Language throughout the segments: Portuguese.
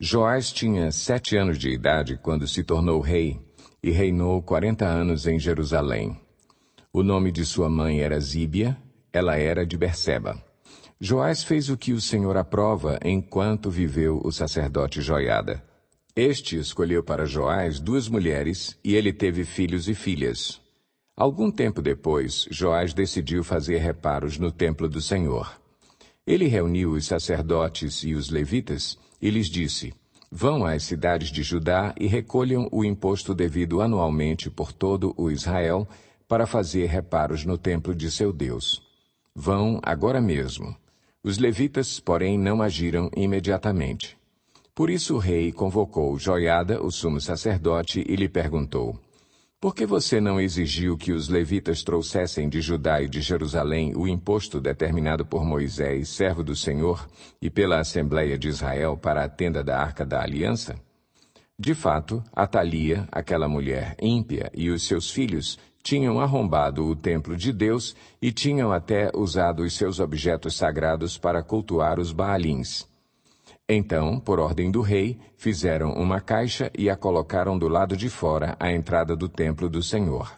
Joás tinha sete anos de idade quando se tornou rei e reinou quarenta anos em Jerusalém. O nome de sua mãe era Zíbia, ela era de Berseba. Joás fez o que o Senhor aprova enquanto viveu o sacerdote Joiada. Este escolheu para Joás duas mulheres e ele teve filhos e filhas. Algum tempo depois, Joás decidiu fazer reparos no templo do Senhor. Ele reuniu os sacerdotes e os levitas e lhes disse: Vão às cidades de Judá e recolham o imposto devido anualmente por todo o Israel para fazer reparos no templo de seu Deus. Vão agora mesmo. Os levitas, porém, não agiram imediatamente. Por isso o rei convocou Joiada, o sumo sacerdote, e lhe perguntou: por que você não exigiu que os levitas trouxessem de Judá e de Jerusalém o imposto determinado por Moisés, servo do Senhor, e pela Assembleia de Israel para a tenda da Arca da Aliança? De fato, Atalia, aquela mulher ímpia, e os seus filhos tinham arrombado o templo de Deus e tinham até usado os seus objetos sagrados para cultuar os Baalins. Então, por ordem do rei, fizeram uma caixa e a colocaram do lado de fora, à entrada do templo do Senhor.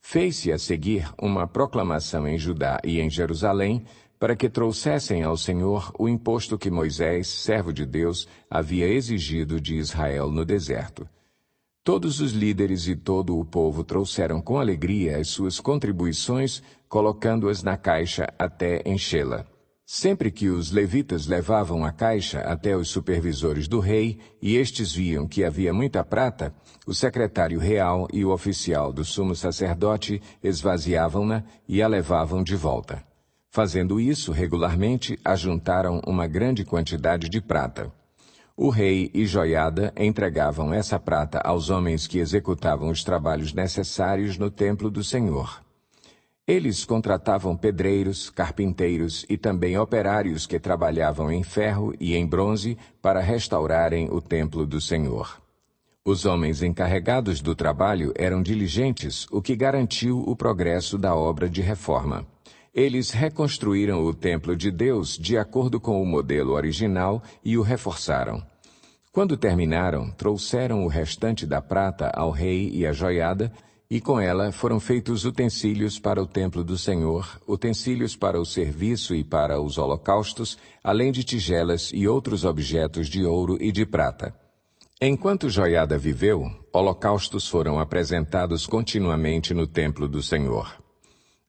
Fez-se a seguir uma proclamação em Judá e em Jerusalém para que trouxessem ao Senhor o imposto que Moisés, servo de Deus, havia exigido de Israel no deserto. Todos os líderes e todo o povo trouxeram com alegria as suas contribuições, colocando-as na caixa até enchê-la. Sempre que os levitas levavam a caixa até os supervisores do rei e estes viam que havia muita prata, o secretário real e o oficial do sumo sacerdote esvaziavam-na e a levavam de volta. Fazendo isso regularmente, ajuntaram uma grande quantidade de prata. O rei e Joiada entregavam essa prata aos homens que executavam os trabalhos necessários no templo do Senhor. Eles contratavam pedreiros, carpinteiros e também operários que trabalhavam em ferro e em bronze para restaurarem o templo do Senhor. Os homens encarregados do trabalho eram diligentes, o que garantiu o progresso da obra de reforma. Eles reconstruíram o templo de Deus de acordo com o modelo original e o reforçaram. Quando terminaram, trouxeram o restante da prata ao rei e à joiada e com ela foram feitos utensílios para o templo do Senhor, utensílios para o serviço e para os holocaustos, além de tigelas e outros objetos de ouro e de prata. Enquanto Joiada viveu, holocaustos foram apresentados continuamente no templo do Senhor.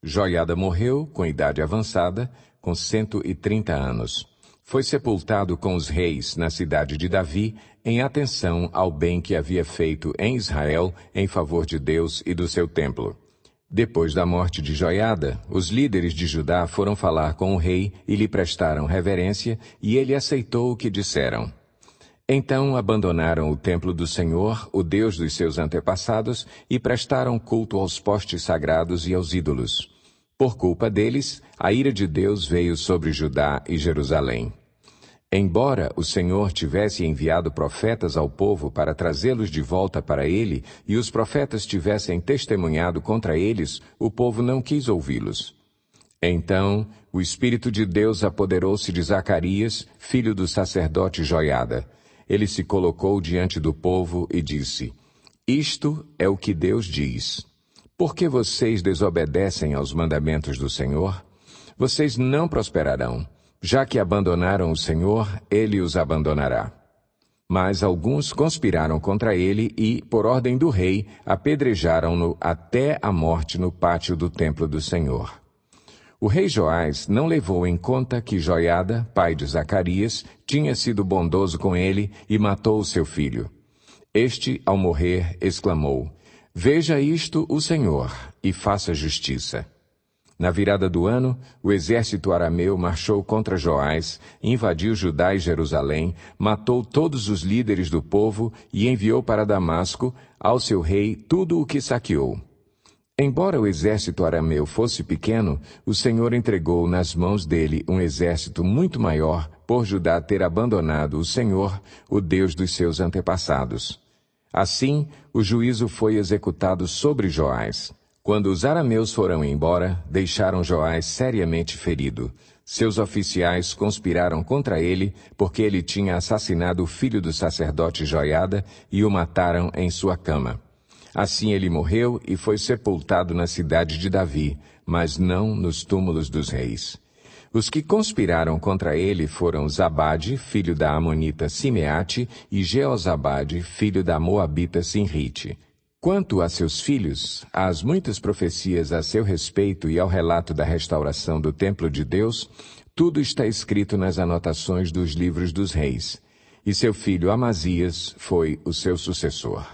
Joiada morreu com idade avançada, com 130 anos foi sepultado com os reis na cidade de Davi, em atenção ao bem que havia feito em Israel em favor de Deus e do seu templo. Depois da morte de Joiada, os líderes de Judá foram falar com o rei e lhe prestaram reverência, e ele aceitou o que disseram. Então abandonaram o templo do Senhor, o Deus dos seus antepassados, e prestaram culto aos postes sagrados e aos ídolos. Por culpa deles, a ira de Deus veio sobre Judá e Jerusalém. Embora o Senhor tivesse enviado profetas ao povo para trazê-los de volta para ele, e os profetas tivessem testemunhado contra eles, o povo não quis ouvi-los. Então, o Espírito de Deus apoderou-se de Zacarias, filho do sacerdote Joiada. Ele se colocou diante do povo e disse: Isto é o que Deus diz. Por que vocês desobedecem aos mandamentos do Senhor? Vocês não prosperarão já que abandonaram o Senhor, ele os abandonará. Mas alguns conspiraram contra ele e, por ordem do rei, apedrejaram-no até a morte no pátio do templo do Senhor. O rei Joás não levou em conta que Joiada, pai de Zacarias, tinha sido bondoso com ele e matou o seu filho. Este, ao morrer, exclamou: Veja isto o Senhor e faça justiça. Na virada do ano, o exército arameu marchou contra Joás, invadiu Judá e Jerusalém, matou todos os líderes do povo e enviou para Damasco, ao seu rei, tudo o que saqueou. Embora o exército arameu fosse pequeno, o Senhor entregou nas mãos dele um exército muito maior, por Judá ter abandonado o Senhor, o Deus dos seus antepassados. Assim, o juízo foi executado sobre Joás. Quando os arameus foram embora, deixaram Joás seriamente ferido. Seus oficiais conspiraram contra ele, porque ele tinha assassinado o filho do sacerdote Joiada e o mataram em sua cama. Assim ele morreu e foi sepultado na cidade de Davi, mas não nos túmulos dos reis. Os que conspiraram contra ele foram Zabade, filho da Amonita Simeate, e Jeozabade, filho da Moabita Sinrite. Quanto a seus filhos, às muitas profecias a seu respeito e ao relato da restauração do templo de Deus, tudo está escrito nas anotações dos livros dos reis. E seu filho Amazias foi o seu sucessor.